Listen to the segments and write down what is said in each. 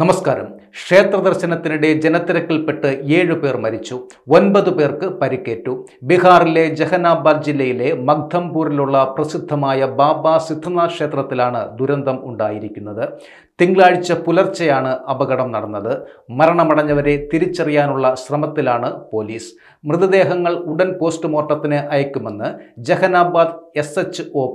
നമസ്കാരം ക്ഷേത്ര ദർശനത്തിനിടെ ജനത്തിരക്കിൽപ്പെട്ട് ഏഴു പേർ മരിച്ചു ഒൻപത് പേർക്ക് പരിക്കേറ്റു ബീഹാറിലെ ജഹനാബാദ് ജില്ലയിലെ മഗ്ധംപൂരിലുള്ള പ്രസിദ്ധമായ ബാബ സിദ്ധനാഥ് ക്ഷേത്രത്തിലാണ് ദുരന്തം ഉണ്ടായിരിക്കുന്നത് തിങ്കളാഴ്ച പുലർച്ചെയാണ് അപകടം നടന്നത് മരണമടഞ്ഞവരെ തിരിച്ചറിയാനുള്ള ശ്രമത്തിലാണ് പോലീസ് മൃതദേഹങ്ങൾ ഉടൻ പോസ്റ്റ്മോർട്ടത്തിന് അയക്കുമെന്ന് ജഹനാബാദ് എസ്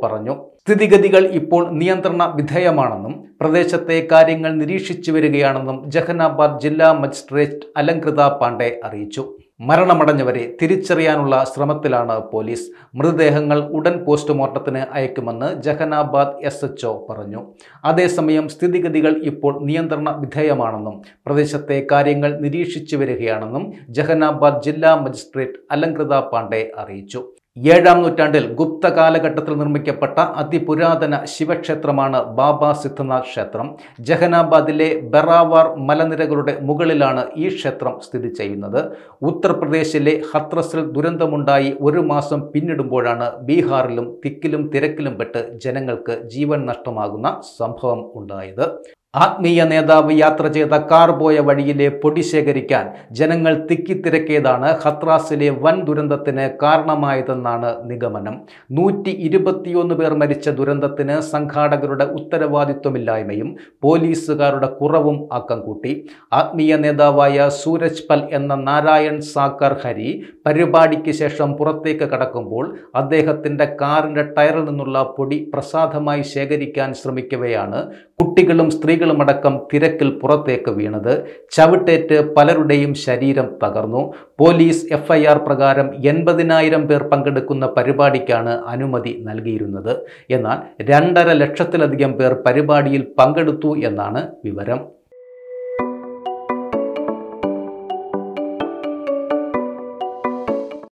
പറഞ്ഞു സ്ഥിതിഗതികൾ ഇപ്പോൾ നിയന്ത്രണ വിധേയമാണെന്നും പ്രദേശത്തെ കാര്യങ്ങൾ നിരീക്ഷിച്ചു വരികയാണെന്നും ജഹനാബാദ് ജില്ലാ മജിസ്ട്രേറ്റ് അലങ്കൃത പാണ്ഡെ അറിയിച്ചു മരണമടഞ്ഞവരെ തിരിച്ചറിയാനുള്ള ശ്രമത്തിലാണ് പോലീസ് മൃതദേഹങ്ങൾ ഉടൻ പോസ്റ്റ്മോർട്ടത്തിന് അയക്കുമെന്ന് ജഹനാബാദ് എസ് എച്ച് പറഞ്ഞു അതേസമയം സ്ഥിതിഗതികൾ ഇപ്പോൾ നിയന്ത്രണ വിധേയമാണെന്നും പ്രദേശത്തെ കാര്യങ്ങൾ നിരീക്ഷിച്ചു വരികയാണെന്നും ജഹനാബാദ് ജില്ലാ മജിസ്ട്രേറ്റ് അലങ്കൃത പാണ്ഡെ അറിയിച്ചു ഏഴാം നൂറ്റാണ്ടിൽ ഗുപ്ത കാലഘട്ടത്തിൽ നിർമ്മിക്കപ്പെട്ട അതിപുരാതന ശിവക്ഷേത്രമാണ് ബാബ സിദ്ധനാഥ് ക്ഷേത്രം ജഹനാബാദിലെ ബെറാവാർ മലനിരകളുടെ മുകളിലാണ് ഈ ക്ഷേത്രം സ്ഥിതി ചെയ്യുന്നത് ഉത്തർപ്രദേശിലെ ഹത്രസിൽ ദുരന്തമുണ്ടായി ഒരു മാസം പിന്നിടുമ്പോഴാണ് ബീഹാറിലും തിക്കിലും തിരക്കിലും പെട്ട് ജനങ്ങൾക്ക് ജീവൻ നഷ്ടമാകുന്ന സംഭവം ഉണ്ടായത് ആത്മീയ നേതാവ് യാത്ര ചെയ്ത കാർ പോയ വഴിയിലെ പൊടി ശേഖരിക്കാൻ ജനങ്ങൾ തിക്കിത്തിരക്കിയതാണ് ഹത്രാസിലെ വൻ ദുരന്തത്തിന് കാരണമായതെന്നാണ് നിഗമനം നൂറ്റി ഇരുപത്തിയൊന്ന് പേർ മരിച്ച ദുരന്തത്തിന് സംഘാടകരുടെ ഉത്തരവാദിത്വമില്ലായ്മയും പോലീസുകാരുടെ കുറവും ആക്കം കൂട്ടി ആത്മീയ നേതാവായ സൂരജ് പൽ എന്ന നാരായൺ സാക്കർ ഹരി പരിപാടിക്ക് ശേഷം പുറത്തേക്ക് കടക്കുമ്പോൾ അദ്ദേഹത്തിൻ്റെ കാറിൻ്റെ ടയറിൽ നിന്നുള്ള പൊടി പ്രസാദമായി ശേഖരിക്കാൻ ശ്രമിക്കവെയാണ് കുട്ടികളും സ്ത്രീകളും കുട്ടികളുമടക്കം തിരക്കിൽ പുറത്തേക്ക് വീണത് ചവിട്ടേറ്റ് പലരുടെയും ശരീരം തകർന്നു പോലീസ് എഫ്ഐആർ പ്രകാരം എൺപതിനായിരം പേർ പങ്കെടുക്കുന്ന പരിപാടിക്കാണ് അനുമതി നൽകിയിരുന്നത് എന്നാൽ രണ്ടര ലക്ഷത്തിലധികം പേർ പരിപാടിയിൽ പങ്കെടുത്തു എന്നാണ് വിവരം